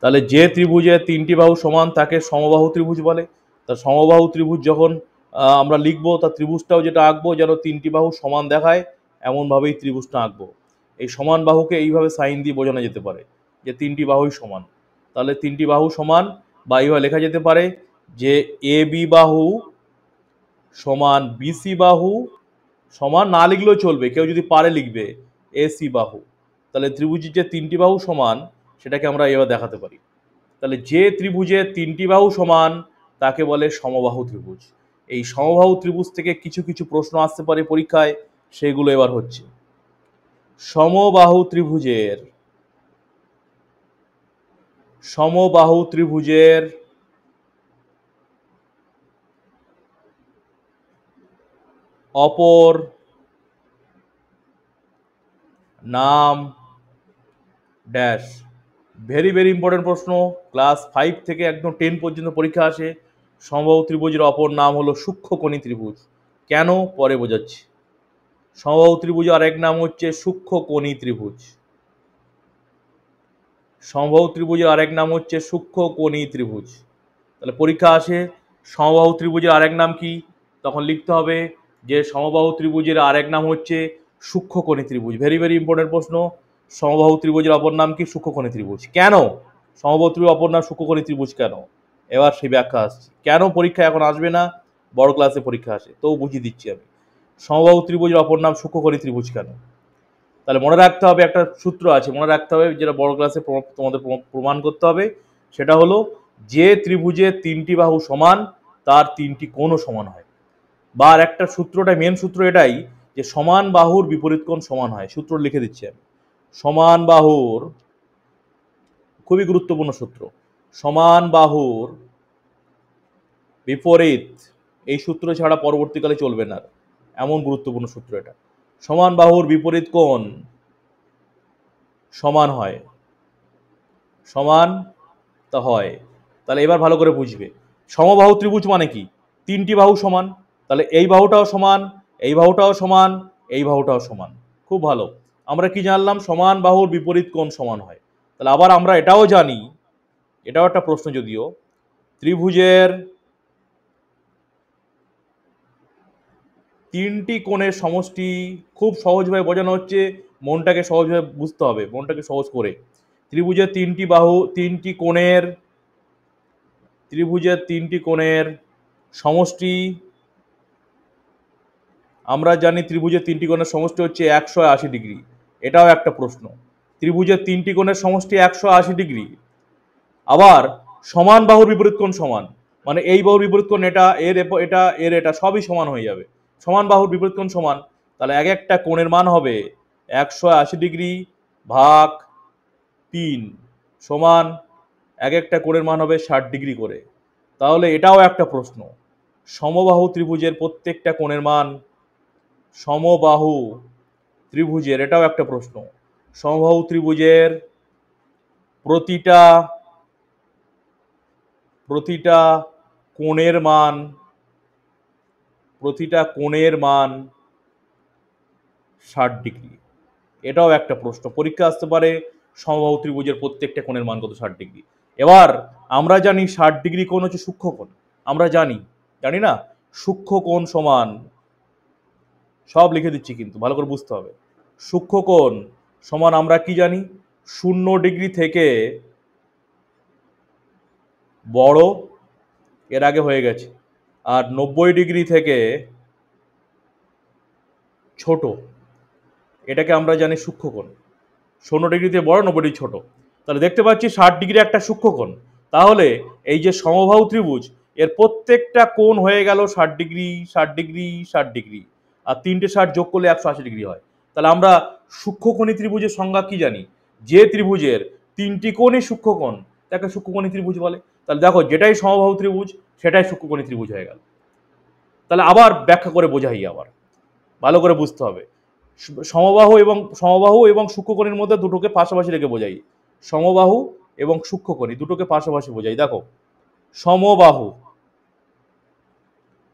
তাহলে যে ত্রিভুজে তিনটি বাহু সমান তাকে সমবাহু ত্রিভুজ বলে তা সমবাহু ত্রিভুজ যখন আমরা লিখব তা ত্রিভুজটাও যেটা আঁকবো যেন তিনটি বাহু সমান দেখায় এমনভাবেই ত্রিভুজটা আঁকবো এই সমান বাহুকে এইভাবে সাইন দিয়ে বোঝানো যেতে পারে যে তিনটি বাহুই সমান তাহলে তিনটি বাহু সমান বা এইভাবে লেখা যেতে পারে যে এ বি বাহু সমান বিসি বাহু সমান না লিখলেও চলবে কেউ যদি পারে লিখবে এসি বাহু তাহলে ত্রিভুজের যে তিনটি বাহু সমান সেটাকে আমরা এবার দেখাতে পারি তাহলে যে ত্রিভুজে তিনটি বাহু সমান তাকে বলে সমবাহু ত্রিভুজ এই সমবাহু ত্রিভুজ থেকে কিছু কিছু প্রশ্ন আসতে পারে পরীক্ষায় সেগুলো এবার হচ্ছে সমবাহু ত্রিভুজের সমবাহু ত্রিভুজের অপর নাম ড্যাশ ভেরি ভেরি ইম্পর্টেন্ট প্রশ্ন ক্লাস ফাইভ থেকে একদম টেন পর্যন্ত পরীক্ষা আসে সম্ভব ত্রিভুজের অপর নাম হলো সূক্ষ্মকণী ত্রিভুজ কেন পরে বোঝাচ্ছি সম্ভব ত্রিভুজ আরেক নাম হচ্ছে সূক্ষ্মকণী ত্রিভুজ সম্ভব ত্রিভুজের আরেক নাম হচ্ছে সূক্ষ্মকণী ত্রিভুজ তাহলে পরীক্ষা আসে সমবাহু ত্রিভুজের আরেক নাম কি তখন লিখতে হবে যে সমবাহু ত্রিভুজের আরেক নাম হচ্ছে সূক্ষ্মকণী ত্রিভুজ ভেরি ভেরি ইম্পর্টেন্ট প্রশ্ন সমবাহু ত্রিভুজের অপর নাম কি সূক্ষ্মকণী ত্রিভুজ কেন সমবাহু ত্রিভুজ অপর নাম সূক্ষ্মকণী ত্রিভুজ কেন এবার সেই ব্যাখ্যা আসছে কেন পরীক্ষা এখন আসবে না বড় ক্লাসে পরীক্ষা আসে তো বুঝিয়ে দিচ্ছি আমি সমবাহু ত্রিভুজের অপর নাম সূক্ষ্মকণী ত্রিভুজ কেন তাহলে মনে রাখতে হবে একটা সূত্র আছে মনে রাখতে হবে যেটা বড় ক্লাসে তোমাদের প্রমাণ করতে হবে সেটা হলো যে ত্রিভুজে তিনটি বাহু সমান তার তিনটি কোণও সমান হয় বা আর একটা সূত্রটা মেন সূত্র এটাই যে সমান বাহুর বিপরীত কোণ সমান হয় সূত্র লিখে দিচ্ছি আমি সমান বাহুর খুবই গুরুত্বপূর্ণ সূত্র সমান বাহুর বিপরীত এই সূত্র ছাড়া পরবর্তীকালে চলবে না এমন গুরুত্বপূর্ণ সূত্র এটা সমান বাহুর বিপরীত কোন সমান হয় সমান তা হয় তাহলে এবার ভালো করে বুঝবে সমবাহু ত্রিভুজ মানে কি তিনটি বাহু সমান তাহলে এই বাহুটাও সমান এই বাহুটাও সমান এই বাহুটাও সমান খুব ভালো আমরা কি জানলাম সমান বাহুর বিপরীত কোণ সমান হয় তাহলে আবার আমরা এটাও জানি এটাও একটা প্রশ্ন যদিও ত্রিভুজের তিনটি কোণের সমষ্টি খুব সহজভাবে বোঝানো হচ্ছে মনটাকে সহজভাবে বুঝতে হবে মনটাকে সহজ করে ত্রিভুজের তিনটি বাহু তিনটি কোণের ত্রিভুজের তিনটি কোণের সমষ্টি আমরা জানি ত্রিভুজের তিনটি কোণের সমষ্টি হচ্ছে একশো আশি ডিগ্রি এটাও একটা প্রশ্ন ত্রিভুজের তিনটি কোণের সমষ্টি একশো আশি ডিগ্রি আবার সমান বাহুর বিপরীত কোণ সমান মানে এই বাহুর বিপরীত কোণ এটা এর এটা এর এটা সবই সমান হয়ে যাবে সমান বাহুর বিপরীত কোণ সমান তাহলে এক একটা কোণের মান হবে একশো আশি ডিগ্রি ভাগ তিন সমান এক একটা কোণের মান হবে ষাট ডিগ্রি করে তাহলে এটাও একটা প্রশ্ন সমবাহু ত্রিভুজের প্রত্যেকটা কোণের মান সমবাহু ত্রিভুজের এটাও একটা প্রশ্ন সমবাহু ত্রিভুজের প্রতিটা প্রতিটা কোণের মান প্রতিটা কোণের মান ষাট ডিগ্রি এটাও একটা প্রশ্ন পরীক্ষা আসতে পারে সমবাহু ত্রিভুজের প্রত্যেকটা কোণের মান কত ষাট ডিগ্রি এবার আমরা জানি ষাট ডিগ্রি কোণ হচ্ছে সূক্ষ্ম কোণ আমরা জানি জানি না সূক্ষ্ম কোণ সমান সব লিখে দিচ্ছি কিন্তু ভালো করে বুঝতে হবে সূক্ষ্মকোণ সমান আমরা কি জানি শূন্য ডিগ্রি থেকে বড় এর আগে হয়ে গেছে আর নব্বই ডিগ্রি থেকে ছোট এটাকে আমরা জানি সূক্ষ্মকোণ ডিগ্রি থেকে বড় নব্বই ডিগ্রি ছোটো তাহলে দেখতে পাচ্ছি ষাট ডিগ্রি একটা সূক্ষ্মকোণ তাহলে এই যে সমবাহু ত্রিভুজ এর প্রত্যেকটা কোণ হয়ে গেল ষাট ডিগ্রি ষাট ডিগ্রি ষাট ডিগ্রি আর তিনটে ষাট যোগ করলে একশো আশি ডিগ্রি হয় তাহলে আমরা সূক্ষ্মকণি ত্রিভুজের সংজ্ঞা কি জানি যে ত্রিভুজের তিনটি কোণই সূক্ষ্মকোণ তাকে সূক্ষ্মকণি ত্রিভুজ বলে তাহলে দেখো যেটাই সমবাহু ত্রিভুজ সেটাই সূক্ষ্মকণি ত্রিভুজ হয়ে গেল তাহলে আবার ব্যাখ্যা করে বোঝাই আবার ভালো করে বুঝতে হবে সমবাহু এবং সমবাহু এবং সূক্ষ্মকণির মধ্যে দুটোকে পাশাপাশি রেখে বোঝাই সমবাহু এবং সূক্ষ্মকণি দুটোকে পাশাপাশি বোঝাই দেখো সমবাহু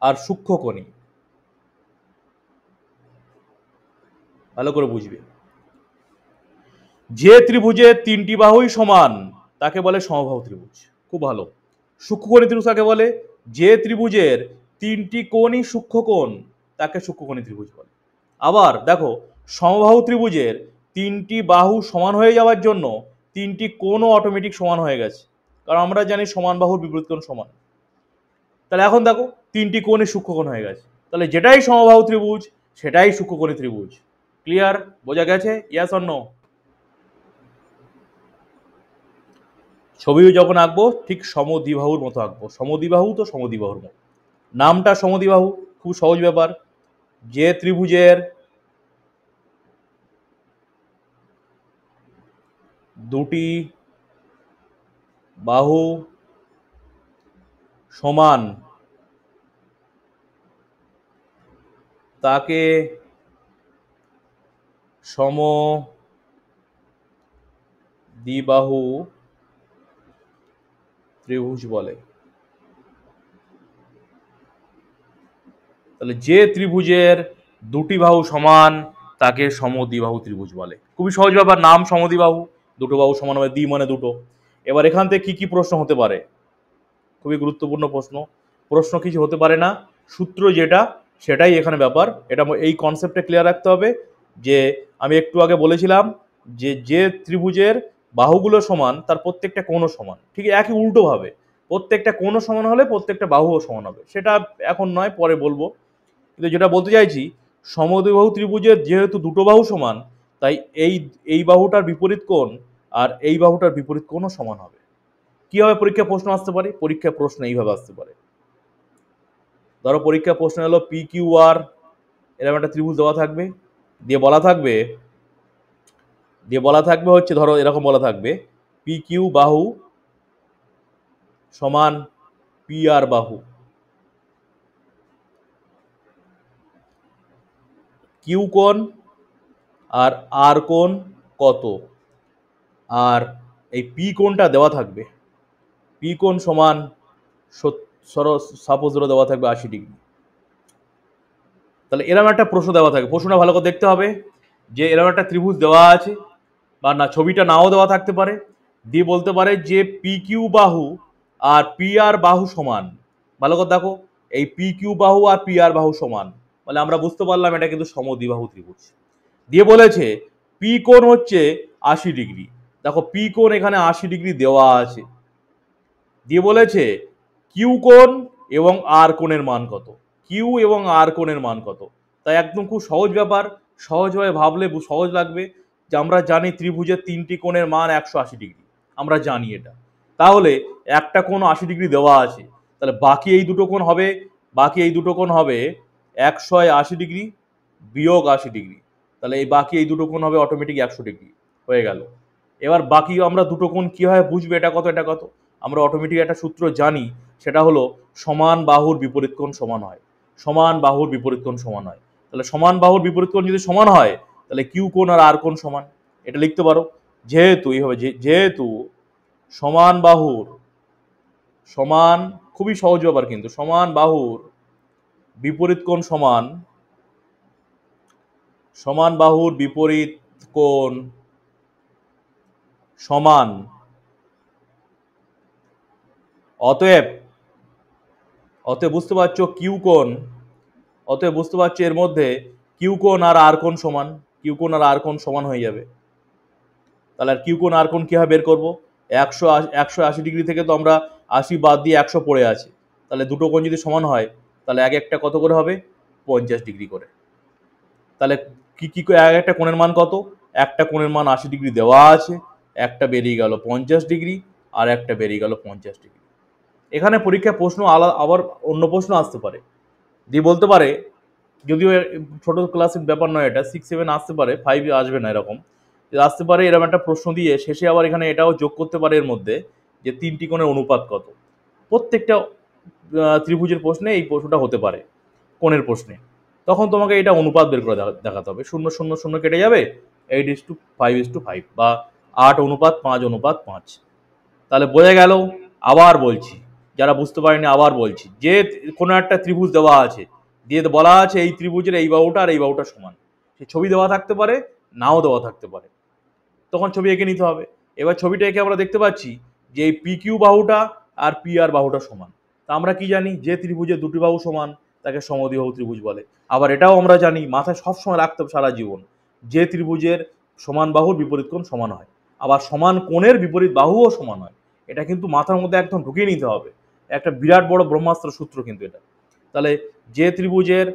আর সূক্ষ্মকণি ভালো করে বুঝবে যে ত্রিভুজের তিনটি বাহুই সমান তাকে বলে সমবাহু ত্রিভুজ খুব ভালো সূক্ষ্মকোণী ত্রিভুজ তাকে বলে যে ত্রিভুজের তিনটি কোণই সূক্ষ্মকোণ তাকে সূক্ষ্মকোণী ত্রিভুজ বলে আবার দেখো সমবাহু ত্রিভুজের তিনটি বাহু সমান হয়ে যাওয়ার জন্য তিনটি কোণও অটোমেটিক সমান হয়ে গেছে কারণ আমরা জানি সমান বাহুর বিপরীত কোণ সমান তাহলে এখন দেখো তিনটি কোণে সূক্ষ্মকোণ হয়ে গেছে তাহলে যেটাই সমবাহু ত্রিভুজ সেটাই সূক্ষ্মকোণী ত্রিভুজ ক্লিয়ার বোঝা গেছে ইয়াস অন্য ছবিও যখন আঁকবো ঠিক সমদিবাহুর মতো আঁকবো সমদিবাহু তো সমদিবাহুর মতো নামটা সমদিবাহু খুব সহজ ব্যাপার যে ত্রিভুজের দুটি বাহু সমান তাকে সম দ্বিবাহু ত্রিভুজ বলে তাহলে যে ত্রিভুজের দুটি বাহু সমান তাকে সমদ্বিবাহু ত্রিভুজ বলে খুবই সহজ ব্যাপার নাম সমদ্বিবাহু দুটো বাহু সমান হবে দ্বি মানে দুটো এবার এখান থেকে কি কি প্রশ্ন হতে পারে খুবই গুরুত্বপূর্ণ প্রশ্ন প্রশ্ন কিছু হতে পারে না সূত্র যেটা সেটাই এখানে ব্যাপার এটা এই কনসেপ্টে ক্লিয়ার রাখতে হবে যে আমি একটু আগে বলেছিলাম যে যে ত্রিভুজের বাহুগুলো সমান তার প্রত্যেকটা কোণও সমান ঠিক একই উল্টোভাবে প্রত্যেকটা কোণও সমান হলে প্রত্যেকটা বাহুও সমান হবে সেটা এখন নয় পরে বলবো কিন্তু যেটা বলতে চাইছি সমদ্বিবাহু ত্রিভুজের যেহেতু দুটো বাহু সমান তাই এই এই বাহুটার বিপরীত কোণ আর এই বাহুটার বিপরীত কোণও সমান হবে কীভাবে পরীক্ষা প্রশ্ন আসতে পারে পরীক্ষা প্রশ্ন এইভাবে আসতে পারে ধরো পরীক্ষা প্রশ্ন হলো পি কিউ আর এরকম একটা ত্রিভুজ দেওয়া থাকবে দিয়ে বলা থাকবে দিয়ে বলা থাকবে হচ্ছে ধরো এরকম বলা থাকবে পি কিউ বাহু সমান পি আর বাহু কিউ কোন আর আর কোন কত আর এই পি কোনটা দেওয়া থাকবে পি কোন সমান সাপোজ ধরো দেওয়া থাকবে আশি ডিগ্রি তাহলে এরকম একটা প্রশ্ন দেওয়া থাকে প্রশ্নটা ভালো করে দেখতে হবে যে এরকম একটা ত্রিভুজ দেওয়া আছে বা না ছবিটা নাও দেওয়া থাকতে পারে দিয়ে বলতে পারে যে পি কিউ বাহু আর পি আর বাহু সমান ভালো করে দেখো এই পি কিউ বাহু আর পি আর বাহু সমান বলে আমরা বুঝতে পারলাম এটা কিন্তু সমদ্বিবাহু ত্রিভুজ দিয়ে বলেছে পি কোণ হচ্ছে আশি ডিগ্রি দেখো পি কোণ এখানে আশি ডিগ্রি দেওয়া আছে দিয়ে বলেছে কিউ কোণ এবং আর কোণের মান কত কিউ এবং আর কোণের মান কত তাই একদম খুব সহজ ব্যাপার সহজভাবে ভাবলে সহজ লাগবে যে আমরা জানি ত্রিভুজের তিনটি কোণের মান একশো আশি ডিগ্রি আমরা জানি এটা তাহলে একটা কোণ আশি ডিগ্রি দেওয়া আছে তাহলে বাকি এই দুটো কোণ হবে বাকি এই দুটো কোণ হবে একশো আশি ডিগ্রি বিয়োগ আশি ডিগ্রি তাহলে এই বাকি এই দুটো কোণ হবে অটোমেটিক একশো ডিগ্রি হয়ে গেল এবার বাকি আমরা দুটো কোণ কীভাবে বুঝবে এটা কত এটা কত আমরা অটোমেটিক একটা সূত্র জানি সেটা হলো সমান বাহুর বিপরীত কোণ সমান হয় সমান বাহুর বিপরীত কোণ সমান হয় তাহলে সমান বাহুর বিপরীত কোণ যদি সমান হয় তাহলে কিউ কোণ আর আর কোণ সমান এটা লিখতে পারো যেহেতু এইভাবে যেহেতু সমান বাহুর সমান খুবই সহজ ব্যাপার কিন্তু সমান বাহুর বিপরীত কোণ সমান সমান বাহুর বিপরীত কোণ সমান অতএব অতএব বুঝতে পারছো কিউ কোন অতএব বুঝতে পারছো এর মধ্যে কিউ কোন আর আর কোন সমান কিউ কোন আর আর কোন সমান হয়ে যাবে তাহলে আর কিউ কোন আর কোন কীভাবে বের করবো একশো একশো আশি ডিগ্রি থেকে তো আমরা আশি বাদ দিয়ে একশো পড়ে আছে তাহলে দুটো কোণ যদি সমান হয় তাহলে এক একটা কত করে হবে পঞ্চাশ ডিগ্রি করে তাহলে কী কী এক একটা কোণের মান কত একটা কোণের মান আশি ডিগ্রি দেওয়া আছে একটা বেরিয়ে গেল পঞ্চাশ ডিগ্রি আর একটা বেরিয়ে গেল পঞ্চাশ ডিগ্রি এখানে পরীক্ষা প্রশ্ন আলাদা আবার অন্য প্রশ্ন আসতে পারে দিয়ে বলতে পারে যদিও ছোটো ক্লাসের ব্যাপার নয় এটা সিক্স সেভেন আসতে পারে ফাইভ আসবে না এরকম আসতে পারে এরকম একটা প্রশ্ন দিয়ে শেষে আবার এখানে এটাও যোগ করতে পারে এর মধ্যে যে তিনটি কোণের অনুপাত কত প্রত্যেকটা ত্রিভুজের প্রশ্নে এই প্রশ্নটা হতে পারে কোণের প্রশ্নে তখন তোমাকে এটা অনুপাত বের করে দেখাতে হবে শূন্য শূন্য শূন্য কেটে যাবে eight is two five is two five বা আট অনুপাত পাঁচ অনুপাত পাঁচ তাহলে বোঝা গেল আবার বলছি যারা বুঝতে পারেনি আবার বলছি যে কোনো একটা ত্রিভুজ দেওয়া আছে দিয়ে বলা আছে এই ত্রিভুজের এই বাহুটা আর এই বাহুটা সমান সে ছবি দেওয়া থাকতে পারে নাও দেওয়া থাকতে পারে তখন ছবি এঁকে নিতে হবে এবার ছবিটা এঁকে আমরা দেখতে পাচ্ছি যে এই পি কিউ বাহুটা আর পি আর বাহুটা সমান তা আমরা কি জানি যে ত্রিভুজের দুটি বাহু সমান তাকে বাহু ত্রিভুজ বলে আবার এটাও আমরা জানি মাথায় সবসময় রাখতে হবে সারা জীবন যে ত্রিভুজের সমান বাহুর বিপরীত কোণ সমান হয় আবার সমান কোণের বিপরীত বাহুও সমান হয় এটা কিন্তু মাথার মধ্যে একদম ঢুকিয়ে নিতে হবে একটা বিরাট বড় ব্রহ্মাস্ত্র সূত্র কিন্তু এটা তাহলে যে ত্রিভুজের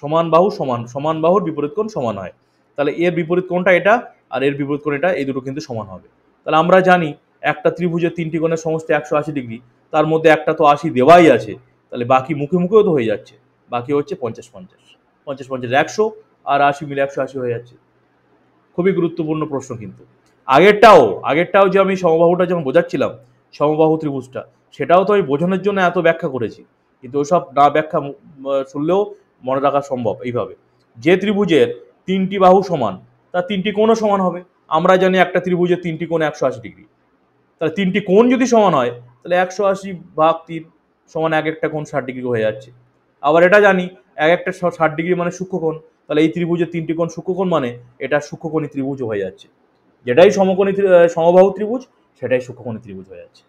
সমান বাহু সমান সমান বাহুর বিপরীত কোণ সমান হয় তাহলে এর বিপরীত কোণটা এটা আর এর বিপরীত কোণ এটা এই দুটো কিন্তু সমান হবে তাহলে আমরা জানি একটা ত্রিভুজের তিনটি কোণের সমস্ত একশো আশি ডিগ্রি তার মধ্যে একটা তো আশি দেওয়াই আছে তাহলে বাকি মুখে মুখেও তো হয়ে যাচ্ছে বাকি হচ্ছে পঞ্চাশ পঞ্চাশ পঞ্চাশ পঞ্চাশ একশো আর আশি মিলে একশো আশি হয়ে যাচ্ছে খুবই গুরুত্বপূর্ণ প্রশ্ন কিন্তু আগেরটাও আগেরটাও যে আমি সমবাহুটা যখন বোঝাচ্ছিলাম সমবাহু ত্রিভুজটা সেটাও তো আমি বোঝানোর জন্য এত ব্যাখ্যা করেছি কিন্তু সব না ব্যাখ্যা শুনলেও মনে রাখা সম্ভব এইভাবে যে ত্রিভুজের তিনটি বাহু সমান তার তিনটি কোণও সমান হবে আমরা জানি একটা ত্রিভুজের তিনটি কোণ একশো আশি ডিগ্রি তাহলে তিনটি কোণ যদি সমান হয় তাহলে একশো আশি ভাগ তিন সমান এক একটা কোণ ষাট ডিগ্রি হয়ে যাচ্ছে আবার এটা জানি এক একটা ষাট ডিগ্রি মানে সূক্ষ্মকোণ তাহলে এই ত্রিভুজের তিনটি কোণ সূক্ষ্মকোণ মানে এটা সূক্ষ্মকোণী ত্রিভুজ হয়ে যাচ্ছে যেটাই সমকোণী সমবাহু ত্রিভুজ সেটাই সূক্ষ্মকোণী ত্রিভুজ হয়ে যাচ্ছে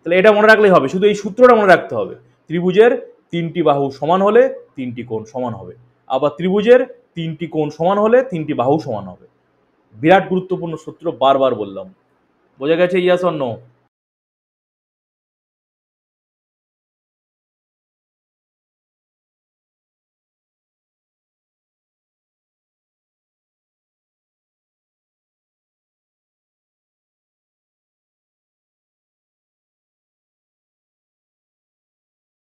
তাহলে এটা মনে রাখলেই হবে শুধু এই সূত্রটা মনে রাখতে হবে ত্রিভুজের তিনটি বাহু সমান হলে তিনটি কোণ সমান হবে আবার ত্রিভুজের তিনটি কোণ সমান হলে তিনটি বাহু সমান হবে বিরাট গুরুত্বপূর্ণ সূত্র বারবার বললাম বোঝা গেছে ইয়াস অন্য